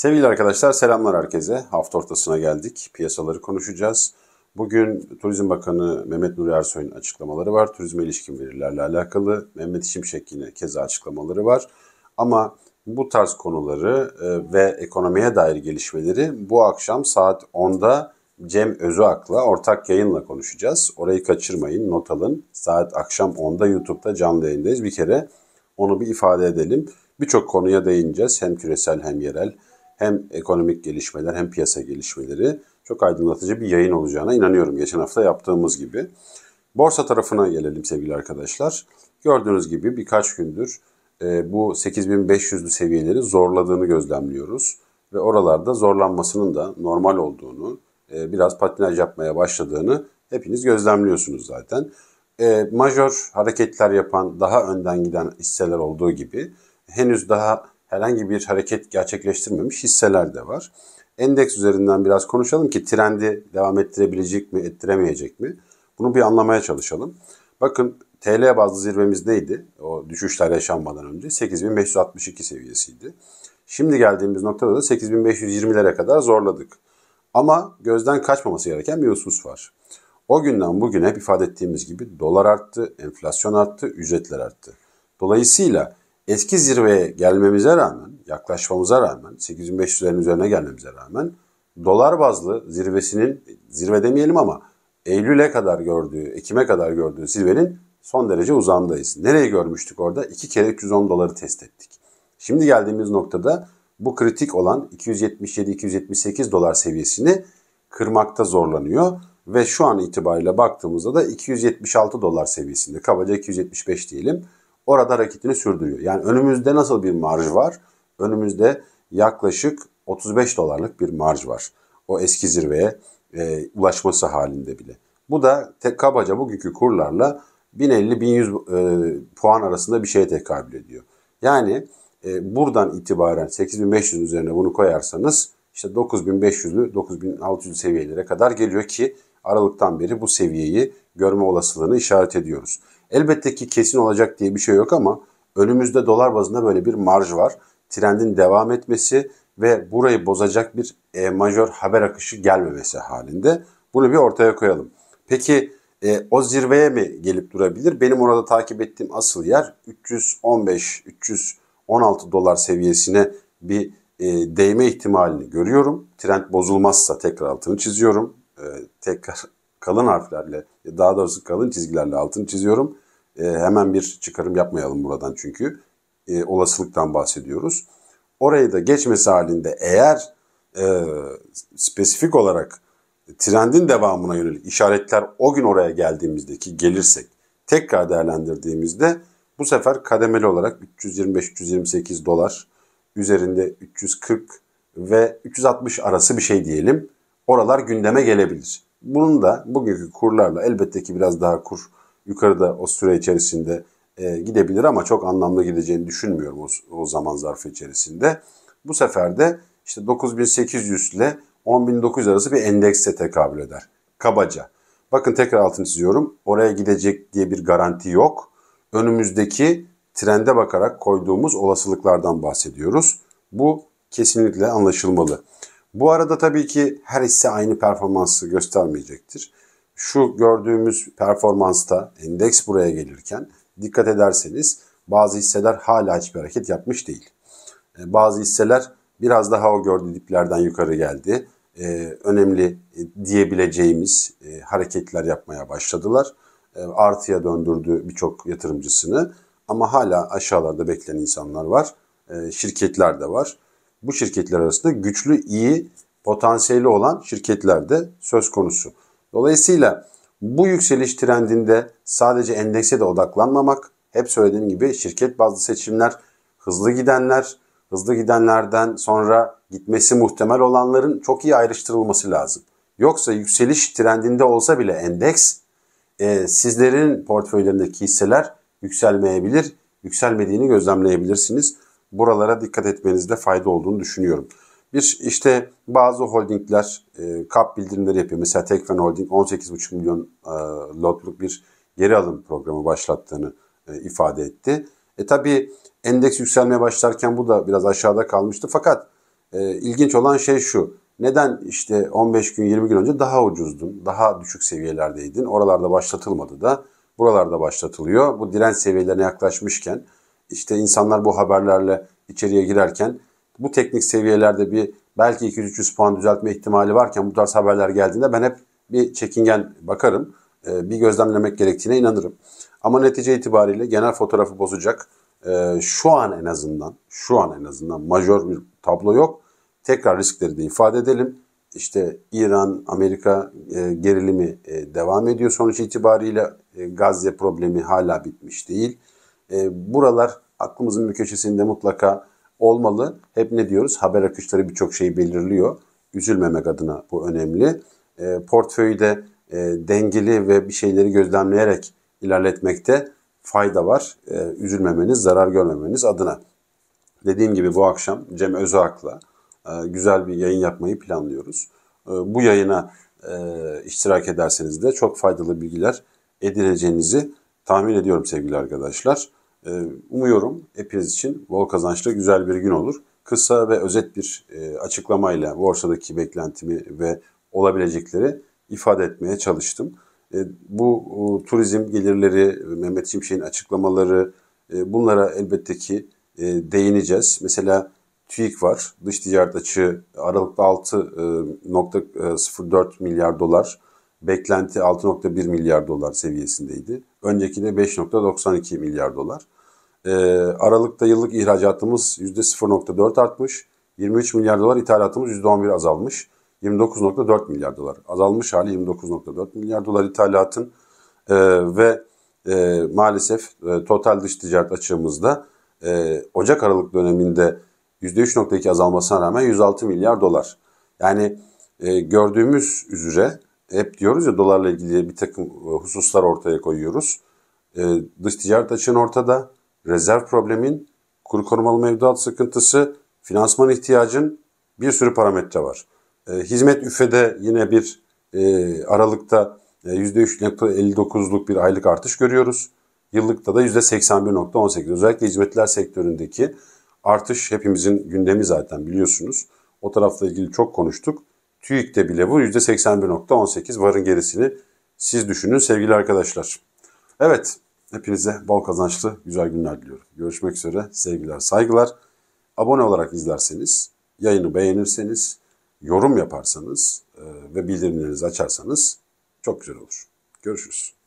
Sevgili arkadaşlar selamlar herkese. Hafta ortasına geldik. Piyasaları konuşacağız. Bugün Turizm Bakanı Mehmet Nuri Ersoy'un açıklamaları var. Turizme ilişkin verilerle alakalı. Mehmet Şimşek yine keza açıklamaları var. Ama bu tarz konuları e, ve ekonomiye dair gelişmeleri bu akşam saat 10'da Cem Özüak'la ortak yayınla konuşacağız. Orayı kaçırmayın, not alın. Saat akşam 10'da YouTube'da canlı yayındayız. Bir kere onu bir ifade edelim. Birçok konuya değineceğiz. Hem küresel hem yerel hem ekonomik gelişmeler hem piyasa gelişmeleri çok aydınlatıcı bir yayın olacağına inanıyorum geçen hafta yaptığımız gibi. Borsa tarafına gelelim sevgili arkadaşlar. Gördüğünüz gibi birkaç gündür e, bu 8500'lü seviyeleri zorladığını gözlemliyoruz ve oralarda zorlanmasının da normal olduğunu, e, biraz patinaj yapmaya başladığını hepiniz gözlemliyorsunuz zaten. E, Major hareketler yapan, daha önden giden hisseler olduğu gibi henüz daha herhangi bir hareket gerçekleştirmemiş hisseler de var. Endeks üzerinden biraz konuşalım ki trendi devam ettirebilecek mi, ettiremeyecek mi? Bunu bir anlamaya çalışalım. Bakın TL bazlı zirvemiz neydi? O düşüşler yaşanmadan önce 8562 seviyesiydi. Şimdi geldiğimiz noktada da 8520'lere kadar zorladık. Ama gözden kaçmaması gereken bir husus var. O günden bugüne hep ifade ettiğimiz gibi dolar arttı, enflasyon arttı, ücretler arttı. Dolayısıyla eski zirveye gelmemize rağmen, yaklaşmamıza rağmen, 8500'lerin üzerine gelmemize rağmen dolar bazlı zirvesinin, zirve demeyelim ama Eylül'e kadar gördüğü, Ekim'e kadar gördüğü zirvenin son derece uzandayız. Nereyi görmüştük orada? İki kere 310 doları test ettik. Şimdi geldiğimiz noktada bu kritik olan 277-278 dolar seviyesini kırmakta zorlanıyor ve şu an itibariyle baktığımızda da 276 dolar seviyesinde kabaca 275 diyelim orada hareketini sürdürüyor. Yani önümüzde nasıl bir marj var? Önümüzde yaklaşık 35 dolarlık bir marj var. O eski zirveye e, ulaşması halinde bile. Bu da tek kabaca bugünkü kurlarla 1050-1100 e, puan arasında bir şeye tekabül ediyor. Yani e, buradan itibaren 8500 üzerine bunu koyarsanız işte 9500'lü 9600 seviyelere kadar geliyor ki Aralıktan beri bu seviyeyi görme olasılığını işaret ediyoruz. Elbette ki kesin olacak diye bir şey yok ama önümüzde dolar bazında böyle bir marj var. Trendin devam etmesi ve burayı bozacak bir e, majör haber akışı gelmemesi halinde bunu bir ortaya koyalım. Peki e, o zirveye mi gelip durabilir? Benim orada takip ettiğim asıl yer 315-316 dolar seviyesine bir e, değme ihtimalini görüyorum. Trend bozulmazsa tekrar altını çiziyorum. E, tekrar kalın harflerle e, daha doğrusu kalın çizgilerle altını çiziyorum. E, hemen bir çıkarım yapmayalım buradan çünkü e, olasılıktan bahsediyoruz. Orayı da geçmesi halinde eğer e, spesifik olarak trendin devamına yönelik işaretler o gün oraya geldiğimizdeki gelirsek tekrar değerlendirdiğimizde bu sefer kademeli olarak 325-328 dolar üzerinde 340 ve 360 arası bir şey diyelim. Oralar gündeme gelebilir. Bunun da bugünkü kurlarla elbette ki biraz daha kur yukarıda o süre içerisinde e, gidebilir ama çok anlamlı gideceğini düşünmüyorum o, o zaman zarfı içerisinde. Bu sefer de işte 9800 ile 10900 arası bir endekse tekabül eder. Kabaca. Bakın tekrar altını çiziyorum. Oraya gidecek diye bir garanti yok. Önümüzdeki trende bakarak koyduğumuz olasılıklardan bahsediyoruz. Bu kesinlikle anlaşılmalı. Bu arada tabii ki her hisse aynı performansı göstermeyecektir. Şu gördüğümüz performansta endeks buraya gelirken dikkat ederseniz bazı hisseler hala hiçbir hareket yapmış değil. E, bazı hisseler biraz daha o gördüğü diplerden yukarı geldi. E, önemli e, diyebileceğimiz hareketler yapmaya başladılar. Artıya döndürdü birçok yatırımcısını ama hala aşağılarda bekleyen insanlar var. Şirketler de var bu şirketler arasında güçlü, iyi, potansiyeli olan şirketler de söz konusu. Dolayısıyla bu yükseliş trendinde sadece endekse de odaklanmamak, hep söylediğim gibi şirket bazlı seçimler, hızlı gidenler, hızlı gidenlerden sonra gitmesi muhtemel olanların çok iyi ayrıştırılması lazım. Yoksa yükseliş trendinde olsa bile endeks, e, sizlerin portföylerindeki hisseler yükselmeyebilir, yükselmediğini gözlemleyebilirsiniz buralara dikkat etmenizde fayda olduğunu düşünüyorum. Bir işte bazı holdingler e, kap bildirimleri yapıyor. Mesela Tekfen Holding 18,5 milyon e, lotluk bir geri alım programı başlattığını e, ifade etti. E tabi endeks yükselmeye başlarken bu da biraz aşağıda kalmıştı. Fakat e, ilginç olan şey şu. Neden işte 15 gün 20 gün önce daha ucuzdun, daha düşük seviyelerdeydin. Oralarda başlatılmadı da buralarda başlatılıyor. Bu direnç seviyelerine yaklaşmışken işte insanlar bu haberlerle içeriye girerken bu teknik seviyelerde bir belki 200-300 puan düzeltme ihtimali varken bu tarz haberler geldiğinde ben hep bir çekingen bakarım. Ee, bir gözlemlemek gerektiğine inanırım. Ama netice itibariyle genel fotoğrafı bozacak e, şu an en azından şu an en azından majör bir tablo yok. Tekrar riskleri de ifade edelim. İşte İran, Amerika e, gerilimi e, devam ediyor sonuç itibariyle. Gazze problemi hala bitmiş değil. E, buralar aklımızın bir köşesinde mutlaka olmalı. Hep ne diyoruz? Haber akışları birçok şeyi belirliyor. Üzülmemek adına bu önemli. E, portföyü de e, dengeli ve bir şeyleri gözlemleyerek ilerletmekte fayda var. E, üzülmemeniz, zarar görmemeniz adına. Dediğim gibi bu akşam Cem Özak'la e, güzel bir yayın yapmayı planlıyoruz. E, bu yayına e, iştirak ederseniz de çok faydalı bilgiler edineceğinizi tahmin ediyorum sevgili arkadaşlar. Ee, umuyorum hepiniz için bol kazançlı güzel bir gün olur. Kısa ve özet bir e, açıklamayla borsadaki beklentimi ve olabilecekleri ifade etmeye çalıştım. E, bu e, turizm gelirleri, Mehmet Şimşek'in açıklamaları bunlara elbette ki değineceğiz. Mesela TÜİK var. Dış ticaret açığı Aralık'ta 6.04 milyar dolar beklenti 6.1 milyar dolar seviyesindeydi. Önceki de 5.92 milyar dolar. E, Aralık'ta yıllık ihracatımız %0.4 artmış. 23 milyar dolar ithalatımız %11 azalmış. 29.4 milyar dolar. Azalmış hali 29.4 milyar dolar ithalatın e, ve e, maalesef e, total dış ticaret açığımızda e, Ocak Aralık döneminde %3.2 azalmasına rağmen 106 milyar dolar. Yani e, gördüğümüz üzere hep diyoruz ya dolarla ilgili bir takım e, hususlar ortaya koyuyoruz. E, dış ticaret açığın ortada, rezerv problemin, kuru korumalı mevduat sıkıntısı, finansman ihtiyacın bir sürü parametre var. E, hizmet üfede yine bir e, aralıkta e, %3.59'luk bir aylık artış görüyoruz. Yıllıkta da %81.18. Özellikle hizmetler sektöründeki artış hepimizin gündemi zaten biliyorsunuz. O tarafla ilgili çok konuştuk. TÜİK'te bile bu %81.18 varın gerisini siz düşünün sevgili arkadaşlar. Evet hepinize bol kazançlı güzel günler diliyorum. Görüşmek üzere sevgiler saygılar. Abone olarak izlerseniz, yayını beğenirseniz, yorum yaparsanız e, ve bildirimlerinizi açarsanız çok güzel olur. Görüşürüz.